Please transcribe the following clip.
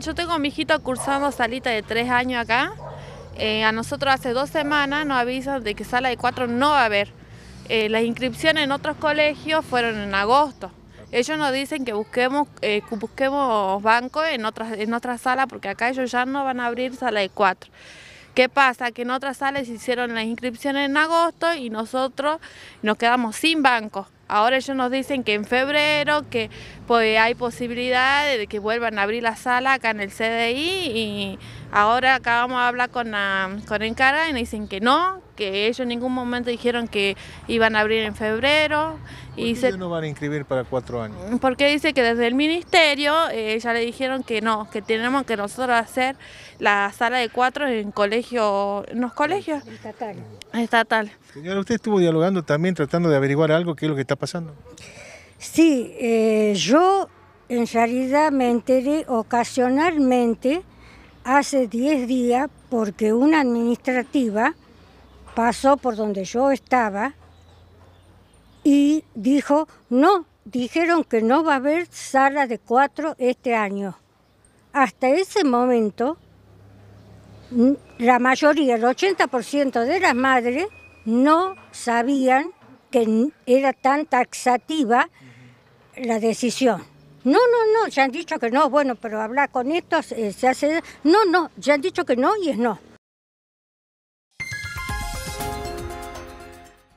Yo tengo a mi hijita cursando salita de tres años acá. Eh, a nosotros hace dos semanas nos avisan de que sala de cuatro no va a haber. Eh, las inscripciones en otros colegios fueron en agosto. Ellos nos dicen que busquemos, eh, bancos en otras, en otras sala porque acá ellos ya no van a abrir sala de cuatro. ¿Qué pasa? Que en otras salas hicieron las inscripciones en agosto y nosotros nos quedamos sin bancos. Ahora ellos nos dicen que en febrero que pues, hay posibilidad de que vuelvan a abrir la sala acá en el CDI y ahora acabamos de hablar con, ah, con Encara y nos dicen que no, que ellos en ningún momento dijeron que iban a abrir en febrero. Y ¿Por no van a inscribir para cuatro años? Mm, porque dice que desde el ministerio eh, ya le dijeron que no, que tenemos que nosotros hacer la sala de cuatro en colegio, en los colegios. Estatal. Señora, usted estuvo dialogando también, tratando de averiguar algo, qué es lo que está pasando. Sí, eh, yo en realidad me enteré ocasionalmente hace diez días porque una administrativa pasó por donde yo estaba dijo, no, dijeron que no va a haber sala de cuatro este año. Hasta ese momento, mm, la mayoría, el 80% de las madres, no sabían que era tan taxativa la decisión. No, no, no, ya han dicho que no, bueno, pero hablar con esto eh, se hace... No, no, ya han dicho que no y es no.